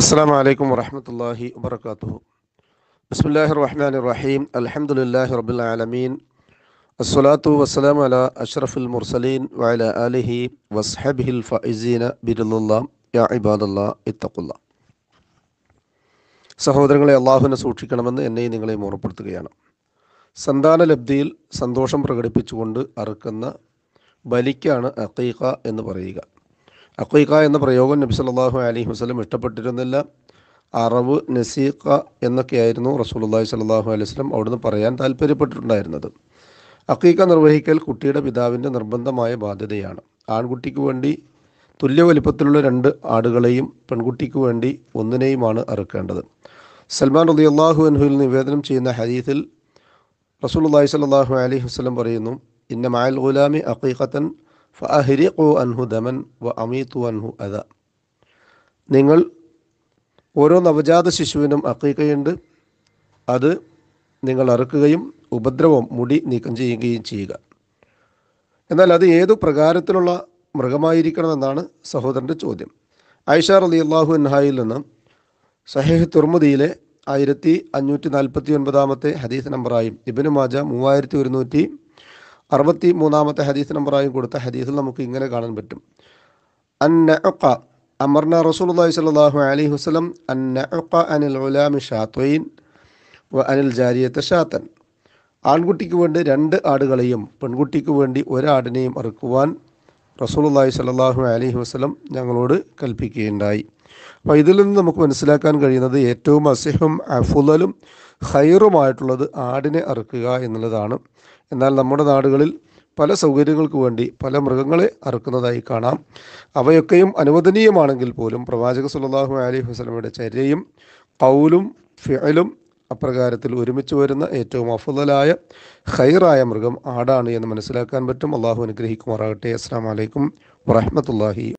അസ്സാം വലൈക്കും വറഹമത്തല്ലാഹി വബർക്കാത്തു ബസ്മില്ലാഹി റഹ്മാൻ റഹീം അലഹമുല്ലാഹി റബുൽ ആലമീൻ അസ്സലാത്തു വസ്സലാം അല അഷ്റഫുൽ മുർസലീൻ വഅല ആലിഹി വസ്ഹബിഹിൽ ഫൈസീന ബിരുല്ല യാ ഇബാദല്ലാ ഇത്തഖുല്ല സഹോദരങ്ങളെ അള്ളാഹുവിനെ സൂക്ഷിക്കണമെന്ന് എന്നെയും നിങ്ങളെയും ഓർമ്മപ്പെടുത്തുകയാണ് സന്താന ലബ്ധിയിൽ സന്തോഷം പ്രകടിപ്പിച്ചുകൊണ്ട് അറുക്കുന്ന ബലിക്കാണ് അക്കീഖ എന്ന് പറയുക അക്കൈക്ക എന്ന പ്രയോഗം നബി സല്ലാഹു അലൈഹി വസ്ലം ഇഷ്ടപ്പെട്ടിരുന്നില്ല അറവ് നസീഖ എന്നൊക്കെയായിരുന്നു റസൂലുള്ളാഹി സ്വല്ലല്ലാഹു അലൈഹി വസല്ലം അവിടുന്ന് പറയാൻ താല്പര്യപ്പെട്ടിട്ടുണ്ടായിരുന്നത് അക്കീക്ക നിർവഹിക്കൽ കുട്ടിയുടെ പിതാവിൻ്റെ നിർബന്ധമായ ബാധ്യതയാണ് ആൺകുട്ടിക്ക് വേണ്ടി തുല്യ വലിപ്പത്തിലുള്ള രണ്ട് ആടുകളെയും പെൺകുട്ടിക്ക് വേണ്ടി ഒന്നിനെയുമാണ് അറുക്കേണ്ടത് സൽമാൻ അലി അള്ളാഹു അൻഹുവിൽ നിവേദനം ചെയ്യുന്ന ഹദീസിൽ റസൂലുള്ളാഹി സ്വല്ലല്ലാഹു അലൈഹി വസല്ലം പറയുന്നു ഇന്ന മായൽ ഗുലാമി അക്കീഖത്തൻ നിങ്ങൾ ഓരോ നവജാത ശിശുവിനും അക്കീക്കയുണ്ട് അത് നിങ്ങൾ അറുക്കുകയും ഉപദ്രവം മുടി നീക്കം ചെയ്യുകയും ചെയ്യുക എന്നാൽ അത് ഏതു പ്രകാരത്തിലുള്ള മൃഗമായിരിക്കണമെന്നാണ് സഹോദരൻ്റെ ചോദ്യം ഐഷാർ അലി അള്ളാഹു അൻഹായിൽ നിന്ന് സഹേഹ് തുർമുദിയിലെ ആയിരത്തി അഞ്ഞൂറ്റി നാൽപ്പത്തി ഒൻപതാമത്തെ ഹദീസ് നമ്പറായും ഇബിന് മാജ മൂവായിരത്തി ഒരുന്നൂറ്റി അറുപത്തി മൂന്നാമത്തെ ഹദീസ് നമ്പറായും കൊടുത്ത ഹദീസിൽ നമുക്ക് ഇങ്ങനെ കാണാൻ പറ്റും അന്നഒക്ക അമർന റസൂലുള്ളാഹി സ്വല്ലല്ലാഹു അലൈഹി വസല്ലം അന്നഒക്ക അനിൽ ഉലാമി ഷാത്വയിൻ അനിൽ ജാരിയത്തെ ഷാത്തൻ ആൺകുട്ടിക്ക് വേണ്ടി രണ്ട് ആടുകളെയും പെൺകുട്ടിക്ക് വേണ്ടി ഒരാടിനെയും അറുക്കുവാൻ റസൂലുള്ളാഹി സ്വല്ലല്ലാഹു അലൈഹി വസല്ലം ഞങ്ങളോട് കൽപ്പിക്കുകയുണ്ടായി അപ്പോൾ ഇതിൽ നിന്ന് നമുക്ക് മനസ്സിലാക്കാൻ കഴിയുന്നത് ഏറ്റവും അസിഹും അഫുലലും ഹൈറുമായിട്ടുള്ളത് ആടിനെ അറുക്കുക എന്നുള്ളതാണ് എന്നാൽ നമ്മുടെ നാടുകളിൽ പല സൗകര്യങ്ങൾക്ക് വേണ്ടി പല മൃഗങ്ങളെ അറുക്കുന്നതായി കാണാം അവയൊക്കെയും അനുവദനീയമാണെങ്കിൽ പോലും പ്രവാചക സുല്ലാഹു അലൈഹി വസ്ലമയുടെ ചര്യയും പൗലും ഫിഅലും അപ്രകാരത്തിൽ ഒരുമിച്ച് വരുന്ന ഏറ്റവും അഫുതലായ ഹൈറായ മൃഗം ആടാണ് എന്ന് മനസ്സിലാക്കാൻ പറ്റും അള്ളാഹു അനുഗ്രഹിക്കുമാറാകട്ടെ അസ്സാം വലൈക്കും വറഹമത്തല്ലാഹി